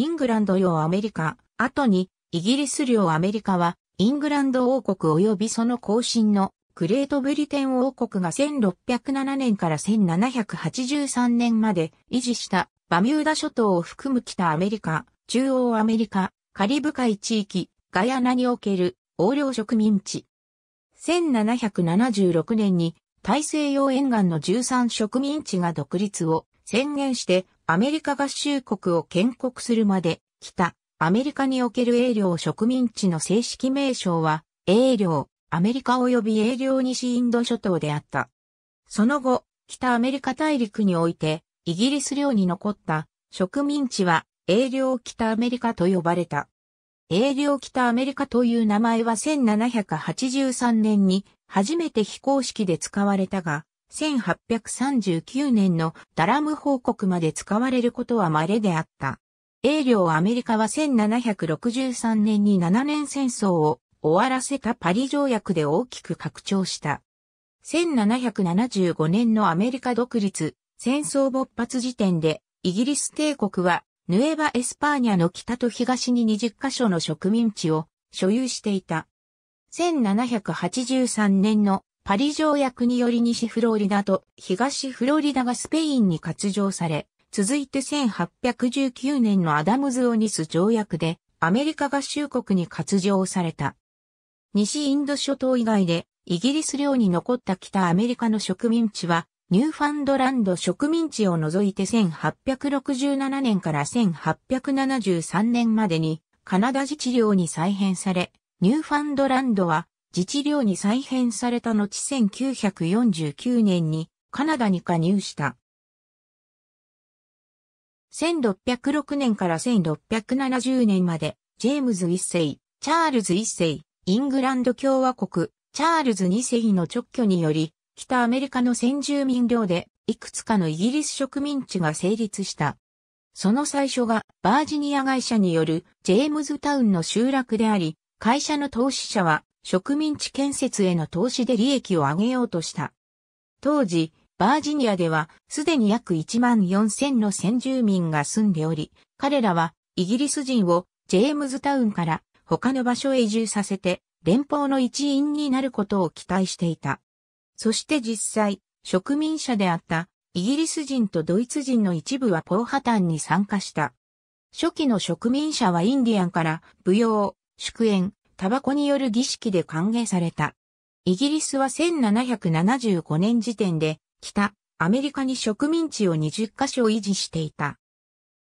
イングランド領アメリカ、後に、イギリス領アメリカは、イングランド王国及びその後進のグレートブリテン王国が1607年から1783年まで維持したバミューダ諸島を含む北アメリカ、中央アメリカ、カリブ海地域、ガヤナにおける横領植民地。1776年に大西洋沿岸の13植民地が独立を宣言してアメリカ合衆国を建国するまで、北、アメリカにおける英領植民地の正式名称は、英領、アメリカ及び英領西インド諸島であった。その後、北アメリカ大陸において、イギリス領に残った植民地は、英領北アメリカと呼ばれた。英領北アメリカという名前は1783年に初めて非公式で使われたが、1839年のダラム報告まで使われることは稀であった。英領アメリカは1763年に7年戦争を終わらせたパリ条約で大きく拡張した。1775年のアメリカ独立、戦争勃発時点で、イギリス帝国は、ヌエバ・エスパーニャの北と東に20カ所の植民地を所有していた。1783年のパリ条約により西フロリダと東フロリダがスペインに割譲され、続いて1819年のアダムズ・オニス条約でアメリカ合衆国に割譲された。西インド諸島以外でイギリス領に残った北アメリカの植民地はニューファンドランド植民地を除いて1867年から1873年までにカナダ自治領に再編され、ニューファンドランドは自治領に再編された後1949年にカナダに加入した。1606年から1670年まで、ジェームズ一世、チャールズ一世、イングランド共和国、チャールズ二世の直挙により、北アメリカの先住民領で、いくつかのイギリス植民地が成立した。その最初が、バージニア会社による、ジェームズタウンの集落であり、会社の投資者は、植民地建設への投資で利益を上げようとした。当時、バージニアではすでに約1万4000の先住民が住んでおり、彼らはイギリス人をジェームズタウンから他の場所へ移住させて連邦の一員になることを期待していた。そして実際、植民者であったイギリス人とドイツ人の一部はポーハタンに参加した。初期の植民者はインディアンから舞踊、祝宴、タバコによる儀式で歓迎された。イギリスは1775年時点で、北、アメリカに植民地を20カ所維持していた。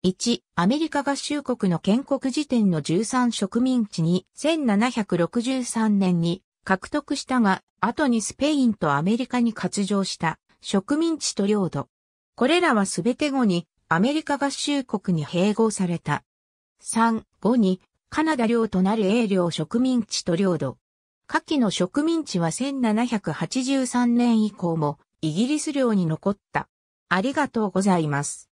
1、アメリカ合衆国の建国時点の13植民地に1763年に獲得したが、後にスペインとアメリカに割譲した植民地と領土。これらはすべて後にアメリカ合衆国に併合された。3、後にカナダ領となる英領植民地と領土。下記の植民地は1783年以降もイギリス領に残った。ありがとうございます。